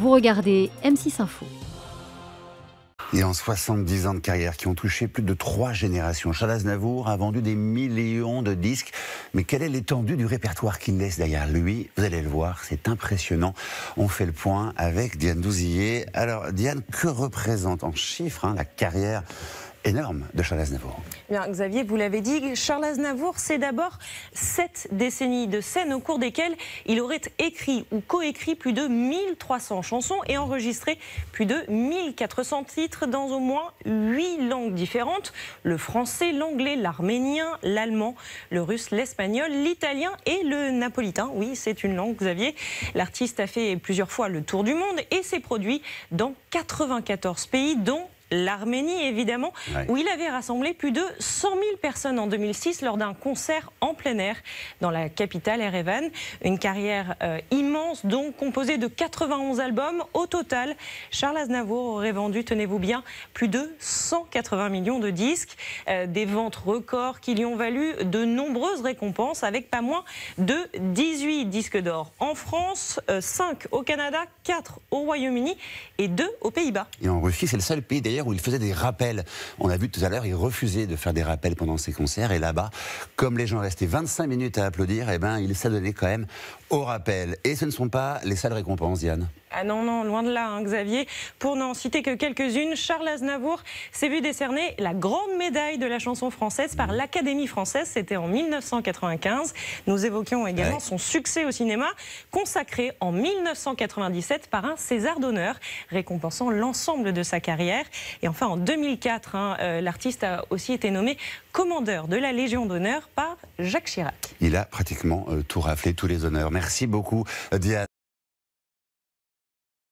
Vous regardez M6 Info. Et en 70 ans de carrière qui ont touché plus de trois générations, Charles Aznavour a vendu des millions de disques. Mais quelle est l'étendue du répertoire qu'il laisse derrière lui Vous allez le voir, c'est impressionnant. On fait le point avec Diane Douzillet. Alors Diane, que représente en chiffres hein, la carrière énorme de Charles Aznavour. Eh bien, Xavier, vous l'avez dit, Charles Aznavour, c'est d'abord sept décennies de scène au cours desquelles il aurait écrit ou coécrit plus de 1300 chansons et enregistré plus de 1400 titres dans au moins huit langues différentes le français, l'anglais, l'arménien, l'allemand, le russe, l'espagnol, l'italien et le napolitain. Oui, c'est une langue, Xavier. L'artiste a fait plusieurs fois le tour du monde et s'est produit dans 94 pays, dont l'Arménie évidemment, où il avait rassemblé plus de 100 000 personnes en 2006 lors d'un concert en plein air dans la capitale Erevan. Une carrière euh, immense, donc composée de 91 albums. Au total, Charles Aznavour aurait vendu, tenez-vous bien, plus de 180 millions de disques. Euh, des ventes records qui lui ont valu de nombreuses récompenses, avec pas moins de 18 disques d'or en France, 5 euh, au Canada, 4 au Royaume-Uni et 2 aux Pays-Bas. Et en Russie, c'est le seul pays d'ailleurs où il faisait des rappels. On a vu tout à l'heure, il refusait de faire des rappels pendant ses concerts. Et là-bas, comme les gens restaient 25 minutes à applaudir, et eh ben, il s'adonnait quand même au rappel. Et ce ne sont pas les seules récompenses, Diane. Ah non, non, loin de là, hein, Xavier. Pour n'en citer que quelques-unes, Charles Aznavour s'est vu décerner la grande médaille de la chanson française par l'Académie française. C'était en 1995. Nous évoquions également son succès au cinéma, consacré en 1997 par un César d'honneur, récompensant l'ensemble de sa carrière. Et enfin, en 2004, hein, euh, l'artiste a aussi été nommé commandeur de la Légion d'honneur par Jacques Chirac. Il a pratiquement euh, tout raflé, tous les honneurs. Merci beaucoup, euh, Diane.